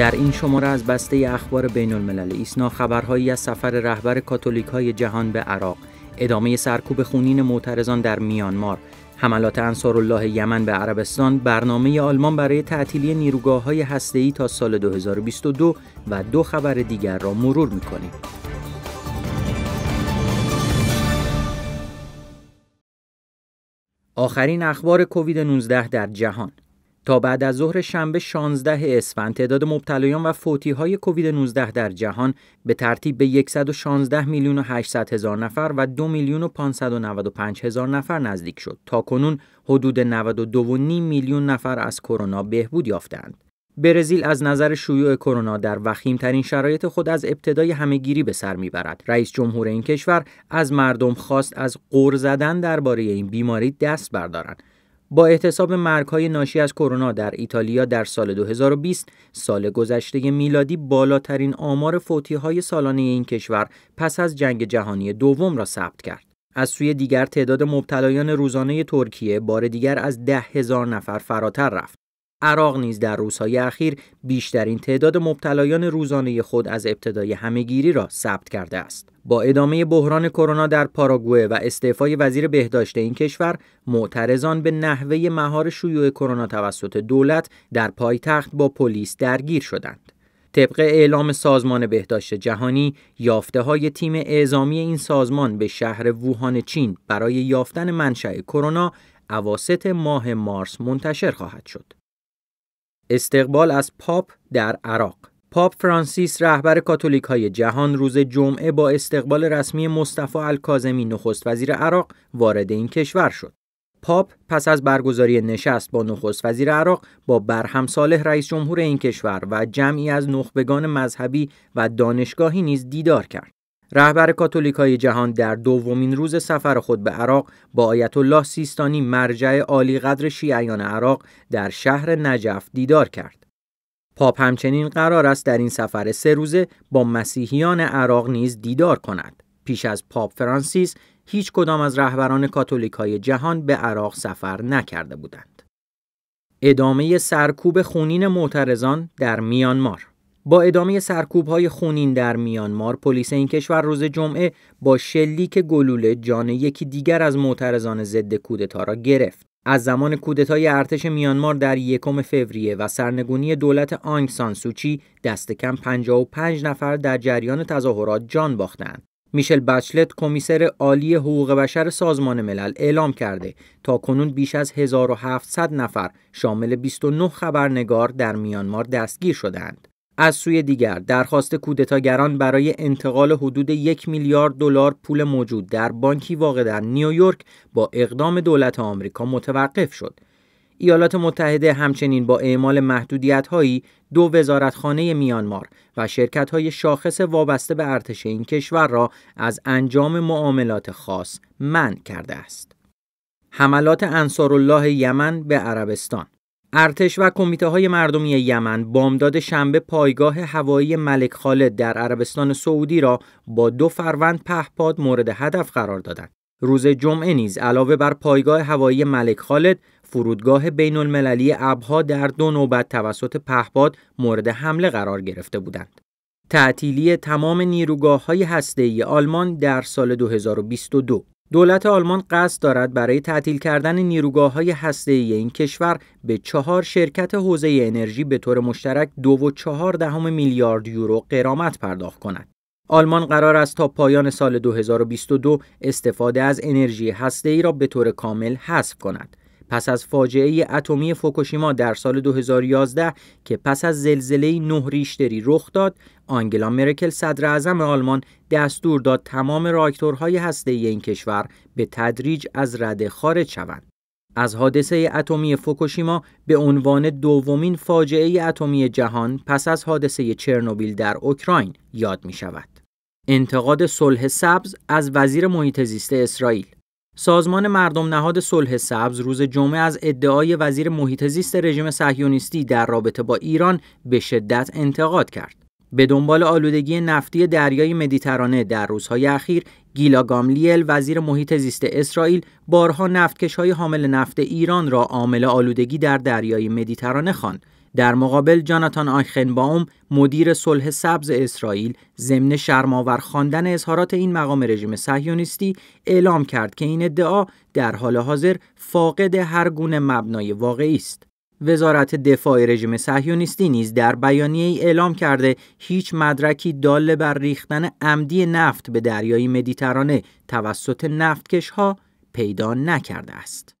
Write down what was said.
در این شماره از بسته اخبار بین الملل ایسنا خبرهایی از سفر رهبر کاتولیک های جهان به عراق، ادامه سرکوب خونین معترضان در میانمار، حملات انصار الله یمن به عربستان، برنامه آلمان برای تعطیلی نیروگاه های هسته‌ای تا سال 2022 و دو خبر دیگر را مرور می‌کنیم. آخرین اخبار کووید 19 در جهان تا بعد از ظهر شنبه 16 اسفند تعداد مبتلایان و فوتی های کووید 19 در جهان به ترتیب به 116 میلیون و 800 هزار نفر و 2 میلیون و 595 هزار نفر نزدیک شد تا کنون حدود 92.5 میلیون نفر از کرونا بهبود یافتند برزیل از نظر شیوع کرونا در وخیمترین شرایط خود از ابتدای همهگیری به سر میبرد رئیس جمهور این کشور از مردم خواست از قور زدن درباره این بیماری دست بردارند با احتساب مرگهای ناشی از کرونا در ایتالیا در سال 2020 سال گذشته میلادی بالاترین آمار فوتی های سالانه این کشور پس از جنگ جهانی دوم را ثبت کرد. از سوی دیگر تعداد مبتلایان روزانه ترکیه بار دیگر از ده هزار نفر فراتر رفت. عراق نیز در روزهای اخیر بیشترین تعداد مبتلایان روزانه خود از ابتدای همهگیری را ثبت کرده است. با ادامه بحران کرونا در پاراگوه و استعفای وزیر بهداشت این کشور، معترضان به نحوه مهار شیوع کرونا توسط دولت در پایتخت با پلیس درگیر شدند. طبق اعلام سازمان بهداشت جهانی، یافته های تیم اعزامی این سازمان به شهر ووهان چین برای یافتن منشأ کرونا اواسط ماه مارس منتشر خواهد شد. استقبال از پاپ در عراق پاپ فرانسیس رهبر کاتولیک های جهان روز جمعه با استقبال رسمی مصطفی الکاظمی نخست وزیر عراق وارد این کشور شد. پاپ پس از برگزاری نشست با نخست وزیر عراق با برهم صالح رئیس جمهور این کشور و جمعی از نخبگان مذهبی و دانشگاهی نیز دیدار کرد. رهبر کاتولیکای جهان در دومین روز سفر خود به عراق با آیت الله سیستانی مرجع عالی قدر شیعیان عراق در شهر نجف دیدار کرد. پاپ همچنین قرار است در این سفر سه روزه با مسیحیان عراق نیز دیدار کند. پیش از پاپ فرانسیس هیچ کدام از رهبران کاتولیکای جهان به عراق سفر نکرده بودند. ادامه سرکوب خونین معترضان در میانمار با ادامه سرکوب های خونین در میانمار پلیس این کشور روز جمعه با شلیک گلوله جان یکی دیگر از معترضان ضد کودتا را گرفت از زمان کودتای ارتش میانمار در یکم فوریه و سرنگونی دولت آنگ سوچی دست کم 55 نفر در جریان تظاهرات جان باختند. میشل بچلت کمیسر عالی حقوق بشر سازمان ملل اعلام کرده تا کنون بیش از 1700 نفر شامل 29 خبرنگار در میانمار دستگیر شدند. از سوی دیگر درخواست کودتاگران برای انتقال حدود یک میلیارد دلار پول موجود در بانکی واقع در نیویورک با اقدام دولت آمریکا متوقف شد. ایالات متحده همچنین با اعمال محدودیت هایی دو وزارتخانه میانمار و شرکت های شاخص وابسته به ارتش این کشور را از انجام معاملات خاص منع کرده است. حملات انصار الله یمن به عربستان ارتش و کمیته های مردمی یمن بامداد شنبه پایگاه هوایی ملک خالد در عربستان سعودی را با دو فروند پهپاد مورد هدف قرار دادند. روز جمعه نیز علاوه بر پایگاه هوایی ملک خالد فرودگاه بین المللی ابها در دو نوبت توسط پهپاد مورد حمله قرار گرفته بودند. تعطیلی تمام نیروگاه های آلمان در سال 2022 دولت آلمان قصد دارد برای تعطیل کردن نیروگاه های ای این کشور به چهار شرکت حوزه انرژی به طور مشترک دو و چهار دهم میلیارد یورو قرامت پرداخت کند. آلمان قرار است تا پایان سال 2022 استفاده از انرژی ای را به طور کامل حذف کند. پس از فاجعه اتمی فوکوشیما در سال 2011 که پس از زلزله نه ریشتری رخ داد، آنگلا مرکل صدر اعظم آلمان دستور داد تمام راکتورهای هسته‌ای این کشور به تدریج از رده خارج شوند. از حادثه اتمی فوکوشیما به عنوان دومین فاجعه اتمی جهان پس از حادثه چرنوبیل در اوکراین یاد می شود. انتقاد صلح سبز از وزیر محیط زیست اسرائیل سازمان مردم نهاد صلح سبز روز جمعه از ادعای وزیر محیط زیست رژیم صهیونیستی در رابطه با ایران به شدت انتقاد کرد. به دنبال آلودگی نفتی دریای مدیترانه در روزهای اخیر، گیلا گاملیل وزیر محیط زیست اسرائیل بارها نفتکش‌های حامل نفت ایران را عامل آلودگی در دریای مدیترانه خواند در مقابل جاناتان آخنباوم مدیر صلح سبز اسرائیل ضمن شرماور خواندن اظهارات این مقام رژیم صهیونیستی اعلام کرد که این ادعا در حال حاضر فاقد هر گونه مبنای واقعی است وزارت دفاع رژیم صهیونیستی نیز در بیانیه ای اعلام کرده هیچ مدرکی داله بر ریختن عمدی نفت به دریای مدیترانه توسط نفتکشها پیدا نکرده است.